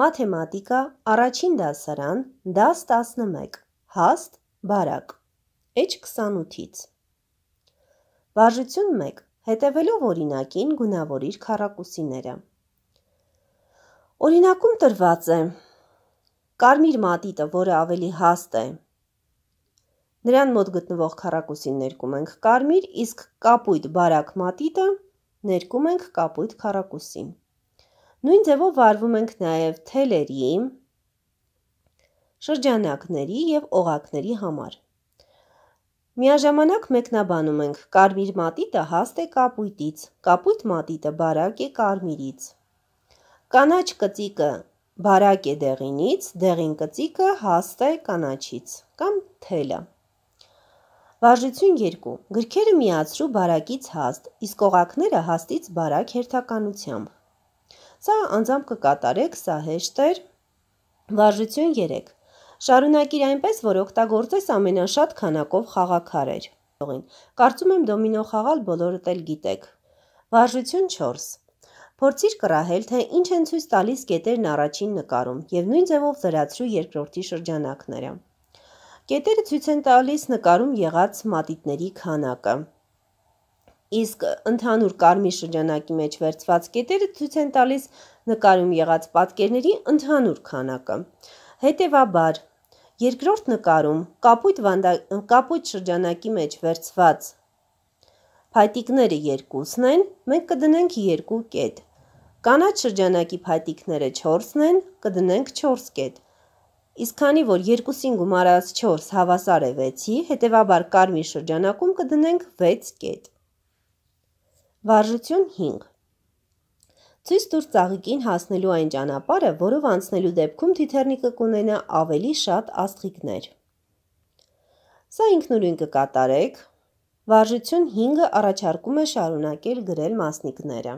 մաթեմատիկա առաջին դասարան, դաս 11, հաստ, բարակ, էջ 28-ից։ Վարժություն 1. Հետևելով օրինակին գունավորիր քառակուսիները։ Օրինակում տրված է. Կարմիր մատիտը, որը ավելի հաստ է, Նրան մոտ գտնվող քառակուսին ներկում ենք կարմիր, իսկ կապույտ բարակ մատիտը ներկում ենք կապույտ քառակուսին։ Նույն ձևով վարվում ենք նաև թելերի, շրջանակների և օղակների համար։ Միաժամանակ մեկնաբանում ենք կարմիր մատիտը հաստ է կապույտից, կապույտ մատիտը բարակ է կարմիրից։ Կանաչ կծիկը բարակ է դեղինից, դեղին կծիկը հաստ է կանաչից կամ թելը։ Վարժություն 2. Գրքերը միացրու բարակից հաստ, իսկ օղակները հաստից բարակ հերթականությամբ։ Սա անձամբ կկատարեք, սա հեշտ էր։ Վարժություն 3. Շարունակիր այնպես, որ օգտագործես ամենաշատ քանակով խաղաքարեր։ Կարծում եմ դոմինո խաղալ բոլորդ էլ գիտեք։ Վարժություն 4. Փորձիր կռահել, թե ինչ են ցույց տալիս կետերն առաջին նկարում եւ նույն ձևով վերացրու երկրորդի շրջանակները։ Կետերը ցույց են տալիս նկարում եղած մատիտների քանակը։ Իսկ ընդհանուր կարմի շրջանակի մեջ վերցված կետերը ցույց են տալիս նկարում եղած պատկերների ընդհանուր քանակը։ Հետևաբար, երկրորդ նկարում կապույտ վանդա, կապույտ շրջանակի մեջ վերցված փայտիկները երկուսն են, մենք կդնենք երկու կետ։ Կանաչ շրջանակի փայտիկները 4-ն են, կդնենք 4 կետ։ Իսկ քանի որ 2-ին գումարած 4 հավասար է 6-ի, հետևաբար կարմիր շրջանակում կդնենք 6 կետ։ Վարժություն 5 Ցույց տուր ծաղիկին հասնելու այն ճանապարհը, որով անցնելու դեպքում թիթեռնիկը կունենա ավելի շատ աստղիկներ։ Սա ինքնուրույն կկատարեք։ Վարժություն 5-ը առաջարկում է շարունակել գրել մասնիկները։